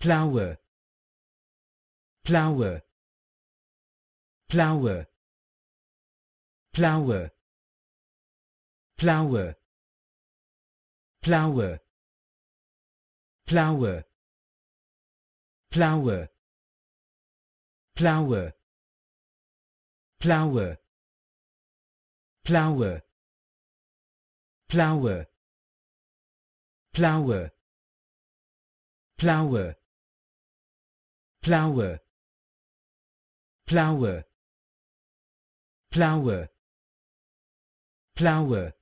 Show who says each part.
Speaker 1: Plower. Plower. Plower. Plower. Plower. Plower. Plower. Plower. Plower. Plower. flower flower flower flower Plower. Plower. Plower. Plower.